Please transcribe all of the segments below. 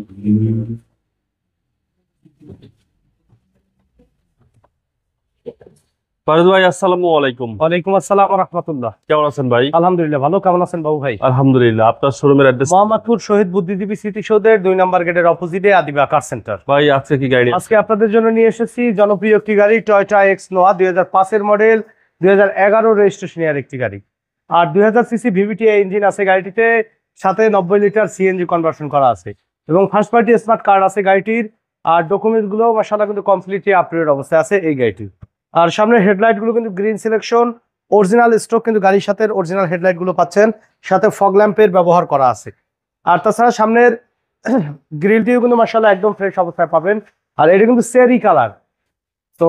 শহীদ দুই নম্বর আদিবা কার সেন্টার কি গাড়ি আজকে আপনাদের জন্য নিয়ে এসেছি জনপ্রিয় একটি গাড়ি টয়টা এক্স নোয়া দুই এর মডেল দুই হাজার রেজিস্ট্রেশনের একটি গাড়ি আর দুই হাজার সিসি ইঞ্জিন আছে গাড়িটিতে সাথে নব্বই লিটার সিএনজি কনভার্সন করা আছে এবং ফার্স্ট পার্টি স্মার্ট কার্ড আছে গাড়িটির আর ডকুমেন্টগুলো মাসাল্লাহ কিন্তু কমপ্লিটলি আপডেট অবস্থায় আছে এই গাড়িটির আর সামনের হেডলাইটগুলো কিন্তু গ্রিন সিলেকশন অরিজিনাল স্ট্রোক কিন্তু গাড়ির সাথে অরিজিনাল হেডলাইটগুলো পাচ্ছেন সাথে ফগ ল্যাম্পের ব্যবহার করা আছে আর তাছাড়া সামনের গ্রিলটিও কিন্তু মাসাল্লাহ একদম ফ্রেশ অবস্থায় পাবেন আর এটা কিন্তু সেরি কালার তো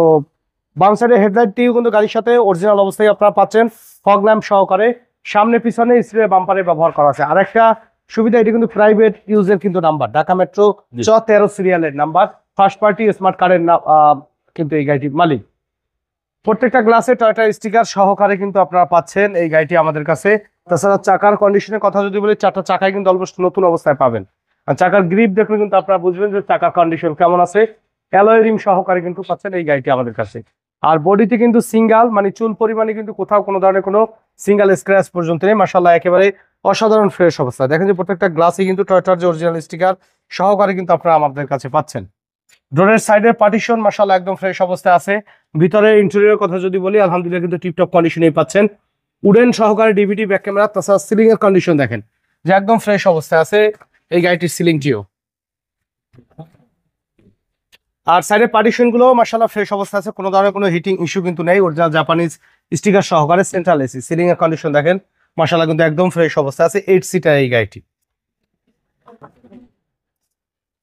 বাম সাইডের হেডলাইটটিও কিন্তু গাড়ির সাথে অরিজিনাল অবস্থায় আপনারা পাচ্ছেন ফগ ল্যাম্প সহকারে সামনে পিছনে স্টিলের বাম্পারে ব্যবহার করা আছে আর একটা সুবিধা এটি কিন্তু প্রাইভেট ইউজের কিন্তু নাম্বার ঢাকা মেট্রো চ তেরো সিরিয়ালের নাম্বার ফার্স্ট পার্টি স্মার্ট কার্ডের কিন্তু এই গাড়িটির মালিক প্রত্যেকটা গ্লাসে টয়টা স্টিকার সহকারে কিন্তু আপনারা পাচ্ছেন এই গাড়িটি আমাদের কাছে তাছাড়া চাকার কন্ডিশনের কথা যদি বলি চারটা চাকায় কিন্তু অলমোস্ট নতুন অবস্থায় পাবেন আর চাকার গ্রিপ দেখলে কিন্তু আপনারা বুঝবেন যে চাকার কন্ডিশন কেমন আছে অ্যালয় রিম সহকারে কিন্তু পাচ্ছেন এই গাড়িটি আমাদের কাছে আর বডিতে কিন্তু সিঙ্গাল মানে চুল পরিমাণে কিন্তু কোথাও কোনো ধরনের কোনো সিঙ্গাল স্ক্র্যাচ পর্যন্ত নেই মাসাল্লাহ একেবারে অসাধারণ ফ্রেশ অবস্থা দেখেন যে প্রত্যেকটা গ্লাসই কিন্তু টয়টার যে অরিজিনাল স্টিকার সহকারে কিন্তু আপনারা আমাদের কাছে পাচ্ছেন ডোরের সাইডের পার্টিশন মাসাল একদম ফ্রেশ অবস্থায় আছে ভিতরে ইন্টেরিয়র কথা যদি বলি আলহামদুলিল্লাহ কিন্তু টিপটপ কন্ডিশনেই পাচ্ছেন উডেন সহকারে ডিভিডি ব্যাক ক্যামেরা তাছাড়া সিলিং এর কন্ডিশন দেখেন যে একদম ফ্রেশ অবস্থায় আছে এই গাড়িটির সিলিংটিও আর সাইডের পার্টিশনগুলো মার্শাল্লাহ ফ্রেশ অবস্থা আছে কোনো ধরনের কোনো হিটিং ইস্যু কিন্তু নেই ওর যা জাপানিজ স্টিকার সহকারে সেন্ট্রাল এসি সিলিং এর কন্ডিশন দেখেন মাসাল্লাহ কিন্তু একদম ফ্রেশ অবস্থা আছে এইট সিটার এই গাড়িটি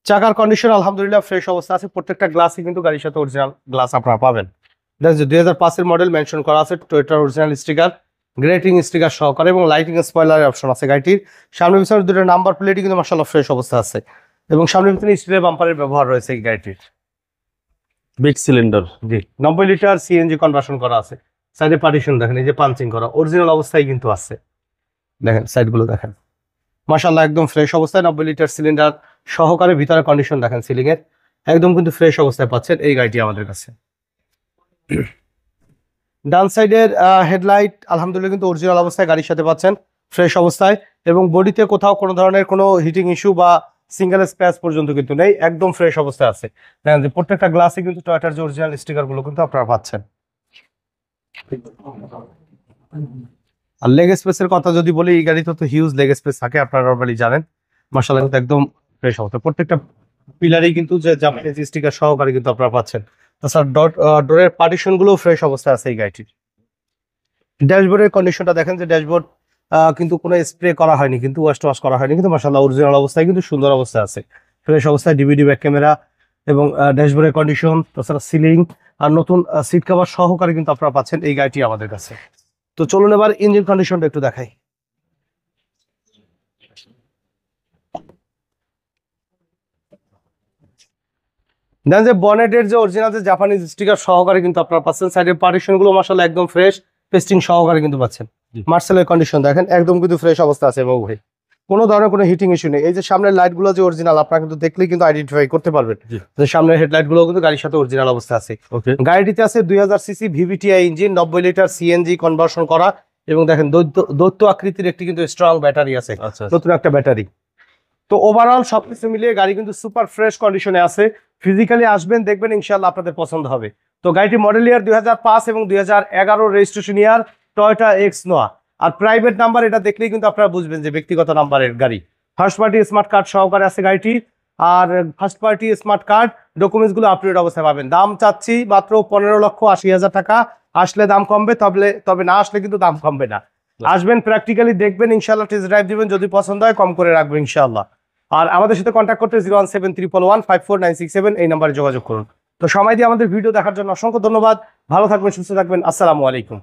চাকার কন্ডিশন আলহামদুলিল্লাহ ফ্রেশ অবস্থা আছে প্রত্যেকটা গ্লাসই কিন্তু গাড়ির সাথে অরিজিনাল গ্লাস আপনারা পাবেন দেখেন দুই হাজার পাঁচের মডেল মেনশন করা আছে টয়েটার অরিজিনাল স্টিকার গ্রেটিং স্টিকার সহকারে এবং লাইটিং স্পয়লার অপশন আছে গাড়িটির সামনে পিছনে দুটো নাম্বার প্লেটই কিন্তু মাসাল্লাহ ফ্রেশ অবস্থা আছে এবং সামনে পিছনে স্টিলের বাম্পারের ব্যবহার রয়েছে এই গাড়িটির বিগ সিলিন্ডার জি নব্বই লিটার সিএনজি কনভার্সন করা আছে সাইডে পার্টিশন দেখেন এই যে পাঞ্চিং করা অরিজিনাল অবস্থায় কিন্তু আছে দেখেন সাইডগুলো দেখেন মাসাল্লাহ একদম ফ্রেশ অবস্থায় নব্বই লিটার সিলিন্ডার সহকারে ভিতরে কন্ডিশন দেখেন সিলিংয়ের একদম কিন্তু ফ্রেশ অবস্থায় পাচ্ছেন এই গাড়িটি আমাদের কাছে ডান সাইডের হেডলাইট আলহামদুলিল্লাহ কিন্তু অরিজিনাল অবস্থায় গাড়ির সাথে পাচ্ছেন ফ্রেশ অবস্থায় এবং বডিতে কোথাও কোনো ধরনের কোনো হিটিং ইস্যু বা সিঙ্গেল স্ক্র্যাচ পর্যন্ত কিন্তু নেই একদম ফ্রেশ অবস্থায় আছে দেখেন যে প্রত্যেকটা গ্লাসে কিন্তু টয়টার যে অরিজিনাল স্টিকারগুলো কিন্তু আপনারা পাচ্ছেন আর লেগ স্পেসের কথা যদি বলি এই গাড়িতে তো হিউজ লেগ স্পেস থাকে আপনারা জানেন কিন্তু একদম ফ্রেশ প্রত্যেকটা পিলারই কিন্তু যে জাপানিজ স্টিকার সহকারে কিন্তু আপনারা পাচ্ছেন তাছাড়া ডোরের পার্টিশনগুলোও ফ্রেশ অবস্থায় আছে এই গাড়িটির ড্যাশবোর্ডের কন্ডিশনটা দেখেন যে ড্যাশবোর্ড কিন্তু কোনো স্প্রে করা হয়নি কিন্তু ওয়াশ ওয়াশ করা হয়নি কিন্তু মার্শাল্লাহ অরিজিনাল অবস্থায় কিন্তু সুন্দর অবস্থায় আছে ফ্রেশ অবস্থায় ডিভিডি ব্যাক ক্যামেরা এবং ড্যাশবোর্ডের কন্ডিশন তাছাড়া সিলিং আর নতুন সিট কাভার সহকারে কিন্তু আপনারা পাচ্ছেন এই গাড়িটি আমাদের কাছে তো চলুন এবার ইঞ্জিন কন্ডিশনটা একটু দেখাই দেন যে বনেটের যে অরিজিনাল যে জাপানিজ স্টিকার সহকারে কিন্তু আপনারা পাচ্ছেন সাইডের পার্টিশনগুলো মার্শাল একদম ফ্রেশ পেস্টিং সহকারে কিন্তু পাচ্ছেন মার্শালের কন্ডিশন দেখেন একদম কিন্তু ফ্রেশ অবস্থা আছে বাবু ভাই কোনো ধরনের কোনো হিটিং ইস্যু নেই এই যে সামনের লাইটগুলো যে অরিজিনাল আপনারা কিন্তু দেখলে কিন্তু আইডেন্টিফাই করতে পারবেন যে সামনের হেডলাইটগুলো কিন্তু গাড়ির সাথে অরিজিনাল অবস্থা আছে গাড়িটিতে আছে দুই হাজার সিসি ভিভিটিআই ইঞ্জিন নব্বই লিটার সিএনজি কনভার্সন করা এবং দেখেন দৈত্য আকৃতির একটি কিন্তু স্ট্রং ব্যাটারি আছে আচ্ছা, আচ্ছা। নতুন একটা ব্যাটারি তো ওভারঅল সব কিছু মিলিয়ে গাড়ি কিন্তু সুপার ফ্রেশ কন্ডিশনে আছে ফিজিক্যালি আসবেন দেখবেন ইনশাল্লাহ আপনাদের পছন্দ হবে তো গাড়িটি মডেল ইয়ার দুই এবং দুই রেজিস্ট্রেশন ইয়ার টয়টা এক্স নোয়া আর প্রাইভেট নাম্বার এটা দেখলেই কিন্তু আপনারা বুঝবেন যে ব্যক্তিগত নাম্বারের গাড়ি ফার্স্ট পার্টি স্মার্ট কার্ড সহকারে আছে গাড়িটি আর ফার্স্ট পার্টি স্মার্ট কার্ড ডকুমেন্টসগুলো আপডেট অবস্থায় পাবেন দাম চাচ্ছি মাত্র পনেরো লক্ষ আশি হাজার টাকা আসলে দাম কমবে তবে তবে না আসলে কিন্তু দাম কমবে না আসবেন প্র্যাকটিক্যালি দেখবেন ইনশাল্লাহ টেস্ট ড্রাইভ দিবেন যদি পছন্দ হয় কম করে রাখবেন ইনশাল্লাহ আর আমাদের সাথে কন্ট্যাক্ট করতে zero one seven triple one five four nine six seven এই নাম্বারে যোগাযোগ করুন তো সময় দিয়ে আমাদের ভিডিও দেখার জন্য অসংখ্য ধন্যবাদ ভালো থাকবেন সুস্থ থাকবেন আসসালামু আলাইকুম